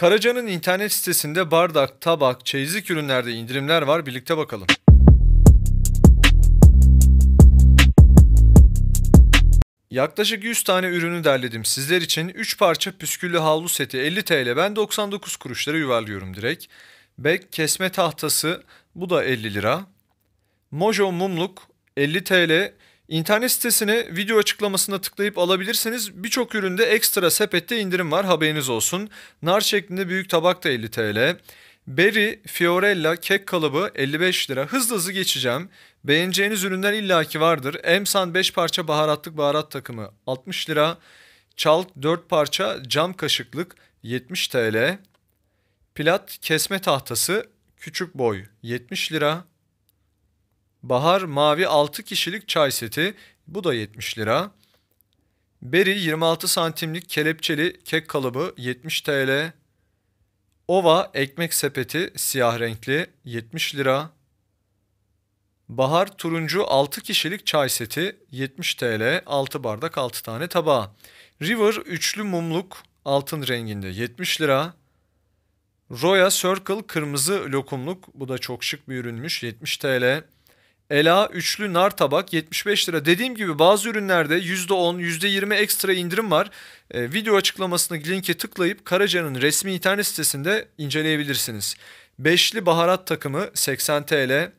Karaca'nın internet sitesinde bardak, tabak, çeyizlik ürünlerde indirimler var. Birlikte bakalım. Yaklaşık 100 tane ürünü derledim sizler için. 3 parça püsküllü havlu seti 50 TL. Ben 99 kuruşlara yuvarlıyorum direkt. Bek kesme tahtası bu da 50 lira. Mojo mumluk 50 TL. İnternet sitesine video açıklamasına tıklayıp alabilirseniz birçok üründe ekstra sepette indirim var haberiniz olsun. Nar şeklinde büyük tabak da 50 TL. Berry, Fiorella, kek kalıbı 55 lira. Hızlı hızlı geçeceğim. Beğeneceğiniz ürünler illaki vardır. Emsan 5 parça baharatlık baharat takımı 60 lira. Çalk 4 parça cam kaşıklık 70 TL. Plat kesme tahtası küçük boy 70 lira. Bahar mavi 6 kişilik çay seti bu da 70 lira. Beri 26 santimlik kelepçeli kek kalıbı 70 TL. Ova ekmek sepeti siyah renkli 70 lira. Bahar turuncu 6 kişilik çay seti 70 TL 6 bardak 6 tane tabağa. River üçlü mumluk altın renginde 70 lira. Roya Circle kırmızı lokumluk bu da çok şık bir ürünmüş 70 TL. Ela üçlü nar tabak 75 lira. Dediğim gibi bazı ürünlerde %10, %20 ekstra indirim var. E, video açıklamasındaki linke tıklayıp Karaca'nın resmi internet sitesinde inceleyebilirsiniz. Beşli baharat takımı 80 TL.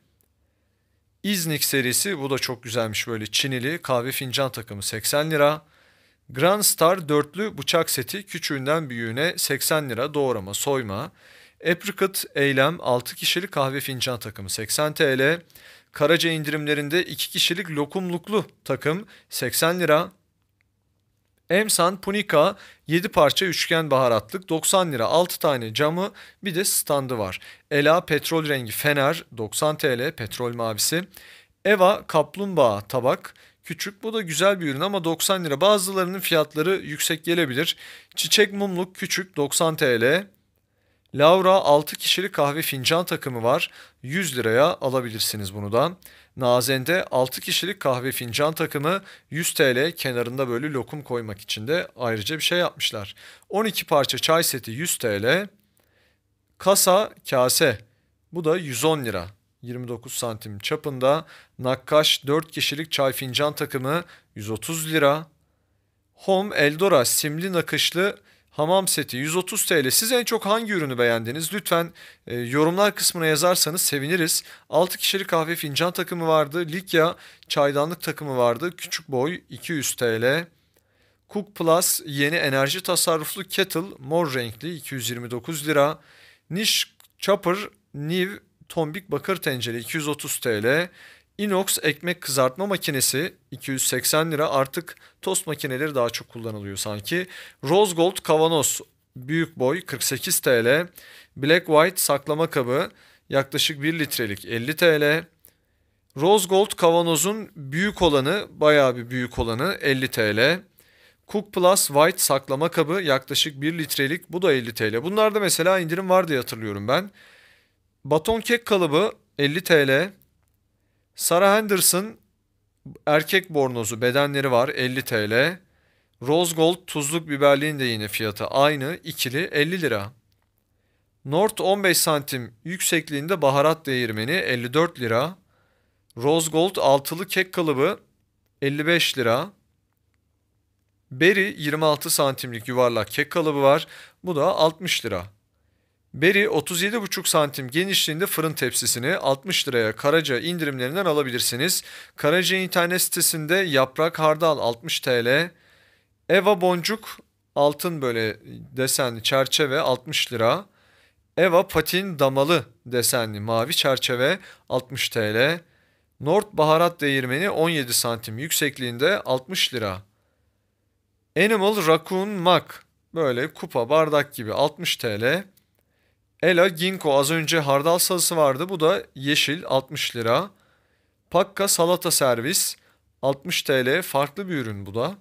İznik serisi bu da çok güzelmiş böyle Çinili kahve fincan takımı 80 lira. Grand Star dörtlü bıçak seti küçüğünden büyüğüne 80 lira doğrama soyma. Apricot Eylem 6 kişilik kahve fincan takımı 80 TL. Karaca indirimlerinde 2 kişilik lokumluklu takım 80 lira. Emsan Punika 7 parça üçgen baharatlık 90 lira 6 tane camı bir de standı var. Ela petrol rengi fener 90 TL petrol mavisi. Eva kaplumbağa tabak küçük bu da güzel bir ürün ama 90 lira bazılarının fiyatları yüksek gelebilir. Çiçek mumluk küçük 90 TL. Laura 6 kişilik kahve fincan takımı var. 100 liraya alabilirsiniz bunu da. Nazende 6 kişilik kahve fincan takımı 100 TL kenarında böyle lokum koymak için de ayrıca bir şey yapmışlar. 12 parça çay seti 100 TL. Kasa kase bu da 110 lira. 29 santim çapında. Nakkaş 4 kişilik çay fincan takımı 130 lira. Home Eldora simli nakışlı hamam seti 130 TL. Siz en çok hangi ürünü beğendiniz? Lütfen e, yorumlar kısmına yazarsanız seviniriz. 6 kişilik kahve fincan takımı vardı. Likya çaydanlık takımı vardı. Küçük boy 200 TL. Cook Plus yeni enerji tasarruflu kettle mor renkli 229 lira. Niş Chopper Niv tombik bakır tencere 230 TL. Inox ekmek kızartma makinesi 280 lira artık tost makineleri daha çok kullanılıyor sanki. Rose Gold kavanoz büyük boy 48 TL. Black White saklama kabı yaklaşık 1 litrelik 50 TL. Rose Gold kavanozun büyük olanı bayağı bir büyük olanı 50 TL. Cook Plus White saklama kabı yaklaşık 1 litrelik bu da 50 TL. Bunlarda mesela indirim var diye hatırlıyorum ben. Baton kek kalıbı 50 TL. Sarah Henderson erkek bornozu bedenleri var 50 TL. Rose Gold tuzluk biberliğin de yine fiyatı aynı ikili 50 lira. North 15 santim yüksekliğinde baharat değirmeni 54 lira. Rose Gold altılı kek kalıbı 55 lira. Berry 26 santimlik yuvarlak kek kalıbı var. Bu da 60 lira. Beri 37,5 santim genişliğinde fırın tepsisini 60 liraya Karaca indirimlerinden alabilirsiniz. Karaca internet sitesinde yaprak hardal 60 TL, Eva boncuk altın böyle desenli çerçeve 60 lira, Eva patin damalı desenli mavi çerçeve 60 TL, Nord baharat değirmeni 17 santim yüksekliğinde 60 lira. Animal Raccoon Mac böyle kupa bardak gibi 60 TL. Ela Ginko az önce hardal salısı vardı. Bu da yeşil 60 lira. Pakka salata servis 60 TL farklı bir ürün bu da.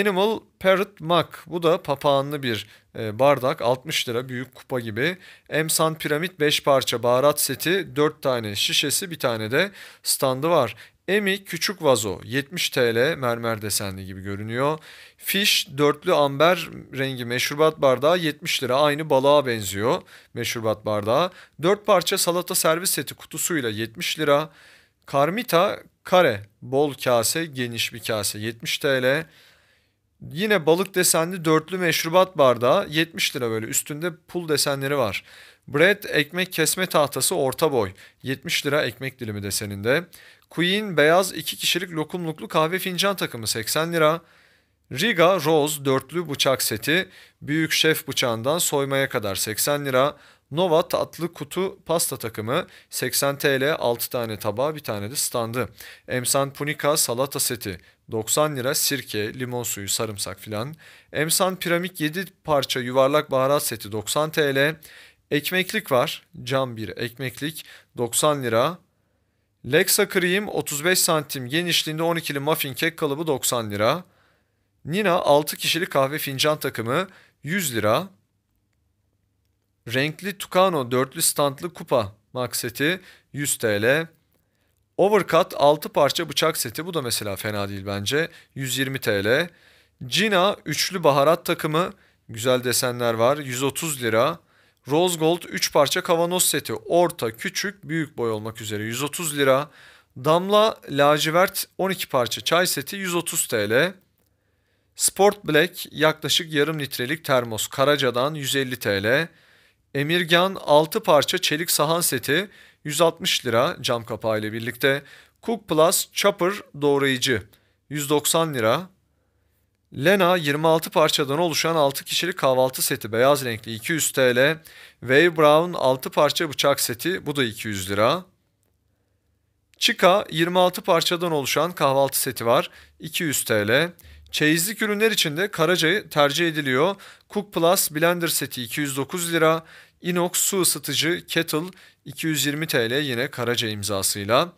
Animal Parrot Mug. Bu da papağanlı bir e, bardak. 60 lira büyük kupa gibi. Emsan Piramit 5 parça baharat seti. 4 tane şişesi bir tane de standı var. Emi küçük vazo 70 TL mermer desenli gibi görünüyor. Fish dörtlü amber rengi meşrubat bardağı 70 lira aynı balığa benziyor meşrubat bardağı. 4 parça salata servis seti kutusuyla 70 lira. Karmita kare bol kase geniş bir kase 70 TL. Yine balık desenli dörtlü meşrubat bardağı 70 lira böyle üstünde pul desenleri var. Bread ekmek kesme tahtası orta boy 70 lira ekmek dilimi deseninde. Queen beyaz 2 kişilik lokumluklu kahve fincan takımı 80 lira. Riga Rose dörtlü bıçak seti büyük şef bıçağından soymaya kadar 80 lira. Nova tatlı kutu pasta takımı 80 TL 6 tane tabağı bir tane de standı. Emsan Punika salata seti 90 lira sirke, limon suyu, sarımsak filan. Emsan Piramik 7 parça yuvarlak baharat seti 90 TL. Ekmeklik var. Cam bir ekmeklik 90 lira. Lexa Cream 35 santim genişliğinde 12'li muffin kek kalıbı 90 lira. Nina 6 kişilik kahve fincan takımı 100 lira. Renkli Tucano dörtlü standlı kupa max seti 100 TL. Overcut 6 parça bıçak seti bu da mesela fena değil bence 120 TL. Gina üçlü baharat takımı güzel desenler var 130 lira. Rose Gold 3 parça kavanoz seti orta, küçük, büyük boy olmak üzere 130 lira. Damla lacivert 12 parça çay seti 130 TL. Sport Black yaklaşık yarım litrelik termos Karaca'dan 150 TL. Emirgan 6 parça çelik sahan seti 160 lira cam kapağı ile birlikte. Cook Plus Chopper doğrayıcı 190 lira. Lena 26 parçadan oluşan 6 kişilik kahvaltı seti beyaz renkli 200 TL. Wave Brown 6 parça bıçak seti bu da 200 lira. Chica 26 parçadan oluşan kahvaltı seti var 200 TL. Çeyizlik ürünler içinde de Karaca tercih ediliyor. Cook Plus Blender seti 209 lira. Inox su ısıtıcı Kettle 220 TL yine Karaca imzasıyla.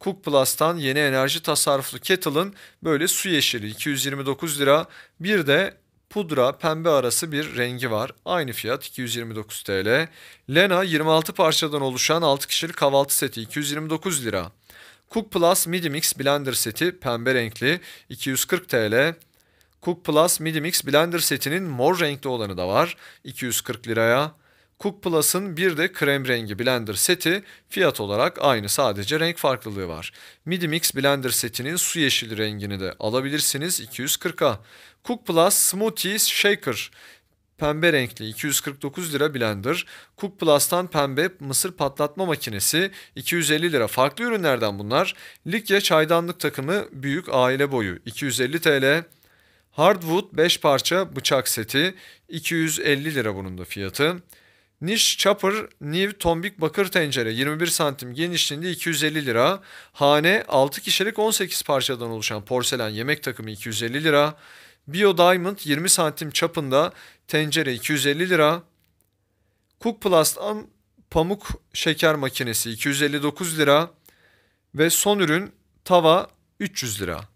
Cook Plus'tan yeni enerji tasarruflu kettle'ın böyle su yeşili 229 lira. Bir de pudra pembe arası bir rengi var. Aynı fiyat 229 TL. Lena 26 parçadan oluşan 6 kişilik kahvaltı seti 229 lira. Cook Plus Midi Mix Blender seti pembe renkli 240 TL. Cook Plus Midi Mix Blender setinin mor renkli olanı da var 240 liraya. Cook Plus'ın bir de krem rengi blender seti fiyat olarak aynı sadece renk farklılığı var. Midi Mix blender setinin su yeşili rengini de alabilirsiniz 240'a. Cook Plus Smoothie Shaker pembe renkli 249 lira blender, Cook Plus'tan pembe mısır patlatma makinesi 250 lira. Farklı ürünlerden bunlar. Likya çaydanlık takımı büyük aile boyu 250 TL. Hardwood 5 parça bıçak seti 250 lira bunun da fiyatı. Niş Chopper New Tombik Bakır Tencere 21 santim genişliğinde 250 lira. Hane 6 kişilik 18 parçadan oluşan porselen yemek takımı 250 lira. Bio Diamond 20 santim çapında tencere 250 lira. Cookplast'tan pamuk şeker makinesi 259 lira ve son ürün tava 300 lira.